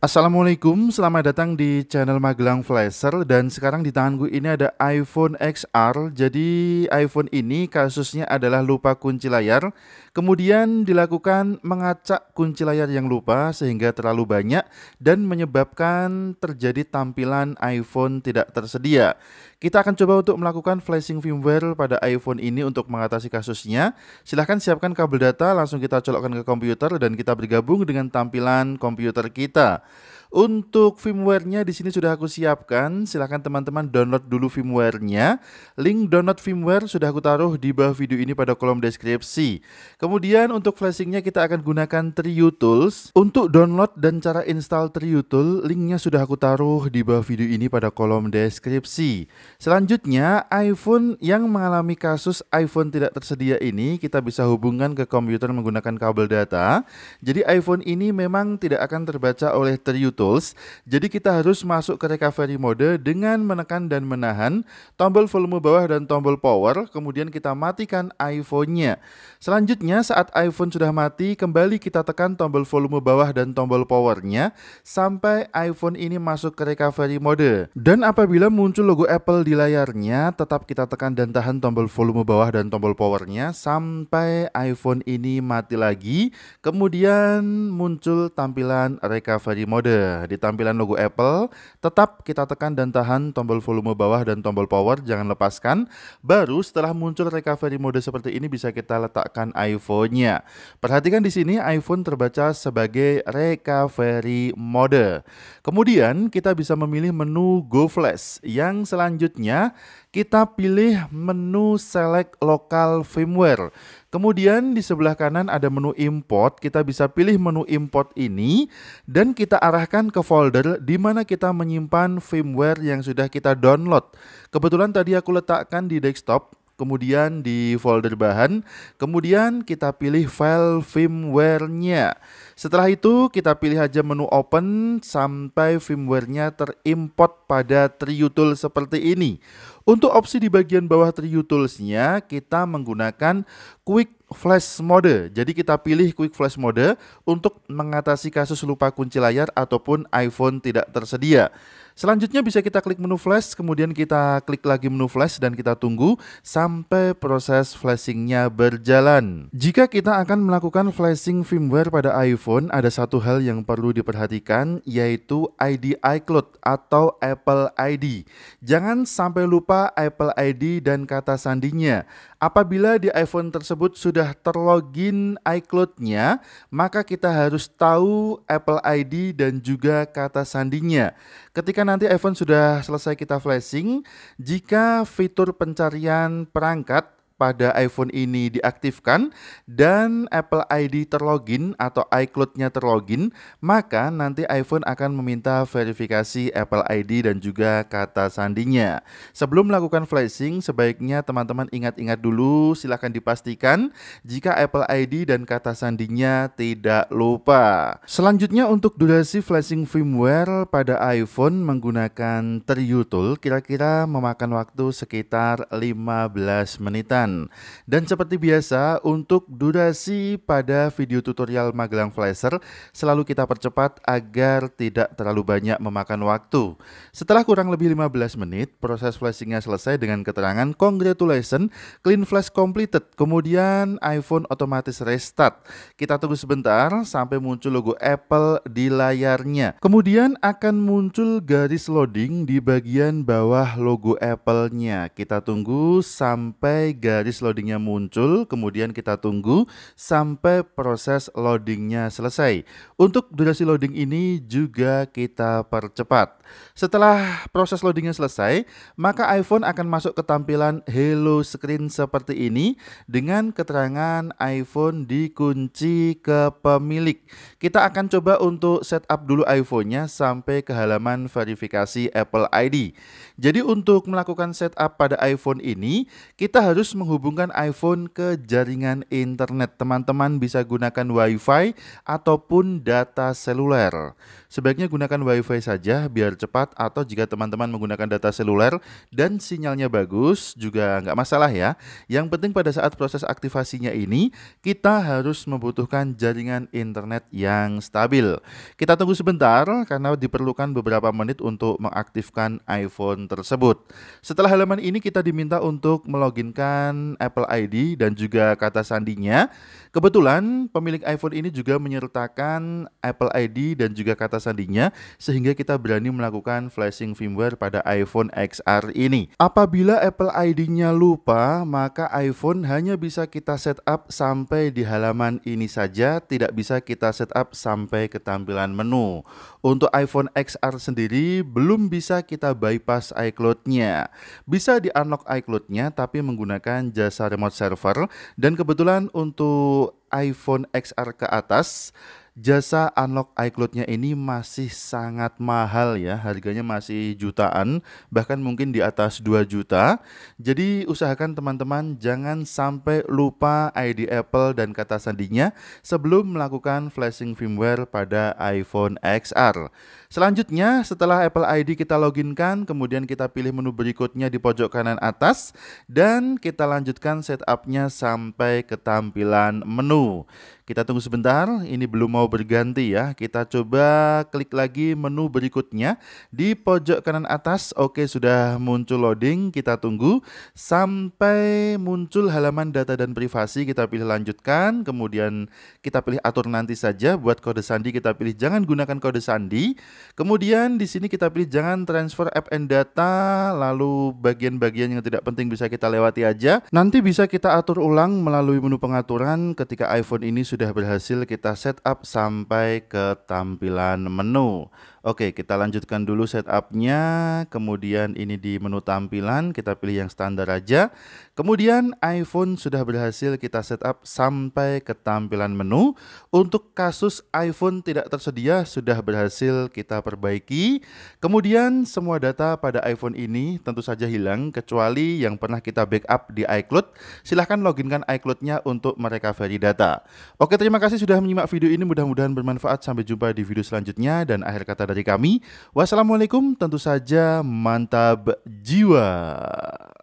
Assalamualaikum, selamat datang di channel Magelang Flasher dan sekarang di tanganku ini ada iPhone XR. Jadi iPhone ini kasusnya adalah lupa kunci layar, kemudian dilakukan mengacak kunci layar yang lupa sehingga terlalu banyak dan menyebabkan terjadi tampilan iPhone tidak tersedia. Kita akan coba untuk melakukan flashing firmware pada iPhone ini untuk mengatasi kasusnya. Silahkan siapkan kabel data, langsung kita colokkan ke komputer dan kita bergabung dengan tampilan komputer kita. Untuk firmware-nya di sini sudah aku siapkan. Silahkan teman-teman download dulu firmware-nya. Link download firmware sudah aku taruh di bawah video ini pada kolom deskripsi. Kemudian untuk flashing-nya kita akan gunakan Trio Tools. Untuk download dan cara install Trio Tool, link-nya sudah aku taruh di bawah video ini pada kolom deskripsi. Selanjutnya, iPhone yang mengalami kasus iPhone tidak tersedia ini kita bisa hubungkan ke komputer menggunakan kabel data. Jadi iPhone ini memang tidak akan terbaca oleh Trio tools, jadi kita harus masuk ke recovery mode dengan menekan dan menahan tombol volume bawah dan tombol power, kemudian kita matikan iPhone-nya. Selanjutnya saat iPhone sudah mati, kembali kita tekan tombol volume bawah dan tombol powernya sampai iPhone ini masuk ke recovery mode. Dan apabila muncul logo Apple di layarnya, tetap kita tekan dan tahan tombol volume bawah dan tombol powernya sampai iPhone ini mati lagi, kemudian muncul tampilan recovery mode. Di tampilan logo Apple, tetap kita tekan dan tahan tombol volume bawah dan tombol power, jangan lepaskan. Baru setelah muncul recovery mode seperti ini bisa kita letakkan iPhone-nya. Perhatikan di sini iPhone terbaca sebagai recovery mode. Kemudian kita bisa memilih menu Go Flash. Yang selanjutnya kita pilih menu select local firmware. Kemudian di sebelah kanan ada menu import. Kita bisa pilih menu import ini dan kita arahkan ke folder di mana kita menyimpan firmware yang sudah kita download. Kebetulan tadi aku letakkan di desktop kemudian di folder bahan, kemudian kita pilih file firmware-nya. Setelah itu kita pilih aja menu open sampai firmware-nya terimport pada Triutul seperti ini. Untuk opsi di bagian bawah 3Utools-nya kita menggunakan quick flash mode. Jadi kita pilih quick flash mode untuk mengatasi kasus lupa kunci layar ataupun iPhone tidak tersedia. Selanjutnya bisa kita klik menu flash, kemudian kita klik lagi menu flash dan kita tunggu sampai proses flashingnya berjalan. Jika kita akan melakukan flashing firmware pada iPhone, ada satu hal yang perlu diperhatikan yaitu ID iCloud atau Apple ID. Jangan sampai lupa Apple ID dan kata sandinya. Apabila di iPhone tersebut sudah terlogin iCloud-nya, maka kita harus tahu Apple ID dan juga kata sandinya. Ketika nanti iPhone sudah selesai kita flashing, jika fitur pencarian perangkat pada iPhone ini diaktifkan dan Apple ID terlogin atau iCloud-nya terlogin, maka nanti iPhone akan meminta verifikasi Apple ID dan juga kata sandinya. Sebelum melakukan flashing, sebaiknya teman-teman ingat-ingat dulu, silahkan dipastikan jika Apple ID dan kata sandinya tidak lupa. Selanjutnya untuk durasi flashing firmware pada iPhone menggunakan Triutul kira-kira memakan waktu sekitar 15 menitan. Dan seperti biasa, untuk durasi pada video tutorial Magelang Flasher selalu kita percepat agar tidak terlalu banyak memakan waktu. Setelah kurang lebih 15 menit, proses flashingnya selesai dengan keterangan congratulations, clean flash completed. Kemudian iPhone otomatis restart. Kita tunggu sebentar sampai muncul logo Apple di layarnya. Kemudian akan muncul garis loading di bagian bawah logo Apple-nya. Kita tunggu sampai garis garis loadingnya muncul, kemudian kita tunggu sampai proses loadingnya selesai. Untuk durasi loading ini juga kita percepat. Setelah proses loadingnya selesai, maka iPhone akan masuk ke tampilan Hello Screen seperti ini dengan keterangan iPhone dikunci ke pemilik. Kita akan coba untuk setup dulu iPhone-nya sampai ke halaman verifikasi Apple ID. Jadi untuk melakukan setup pada iPhone ini, kita harus menggunakan menghubungkan iPhone ke jaringan internet. Teman-teman bisa gunakan WiFi ataupun data seluler. Sebaiknya gunakan WiFi saja biar cepat atau jika teman-teman menggunakan data seluler dan sinyalnya bagus juga nggak masalah ya. Yang penting pada saat proses aktivasinya ini kita harus membutuhkan jaringan internet yang stabil. Kita tunggu sebentar karena diperlukan beberapa menit untuk mengaktifkan iPhone tersebut. Setelah halaman ini kita diminta untuk meloginkan dengan Apple ID dan juga kata sandinya. Kebetulan pemilik iPhone ini juga menyertakan Apple ID dan juga kata sandinya sehingga kita berani melakukan flashing firmware pada iPhone XR ini. Apabila Apple ID-nya lupa, maka iPhone hanya bisa kita setup sampai di halaman ini saja, tidak bisa kita setup sampai ke tampilan menu. Untuk iPhone XR sendiri belum bisa kita bypass iCloud-nya. Bisa di-unlock iCloud-nya tapi menggunakan menggunakan jasa remote server dan kebetulan untuk iPhone XR ke atas jasa unlock iCloud-nya ini masih sangat mahal ya, harganya masih jutaan, bahkan mungkin di atas 2 juta. Jadi usahakan teman-teman jangan sampai lupa ID Apple dan kata sandinya sebelum melakukan flashing firmware pada iPhone XR. Selanjutnya, setelah Apple ID kita loginkan, kemudian kita pilih menu berikutnya di pojok kanan atas, dan kita lanjutkan setupnya sampai ke tampilan menu. Kita tunggu sebentar, ini belum mau berganti ya. Kita coba klik lagi menu berikutnya di pojok kanan atas. Oke, sudah muncul loading. Kita tunggu sampai muncul halaman data dan privasi. Kita pilih lanjutkan, kemudian kita pilih atur nanti saja. Buat kode sandi kita pilih jangan gunakan kode sandi. Kemudian di sini kita pilih jangan transfer app and data, lalu bagian-bagian yang tidak penting bisa kita lewati aja. Nanti bisa kita atur ulang melalui menu pengaturan ketika iPhone ini sudah sudah berhasil kita setup sampai ke tampilan menu. Oke, kita lanjutkan dulu setupnya. Kemudian ini di menu tampilan, kita pilih yang standar aja. Kemudian iPhone sudah berhasil kita setup sampai ke tampilan menu. Untuk kasus iPhone tidak tersedia, sudah berhasil kita perbaiki. Kemudian semua data pada iPhone ini tentu saja hilang, kecuali yang pernah kita backup di iCloud. Silahkan loginkan iCloudnya untuk mereka data. Oke, Oke, terima kasih sudah menyimak video ini. Mudah-mudahan bermanfaat. Sampai jumpa di video selanjutnya. Dan akhir kata dari kami, wassalamualaikum. Tentu saja mantap jiwa.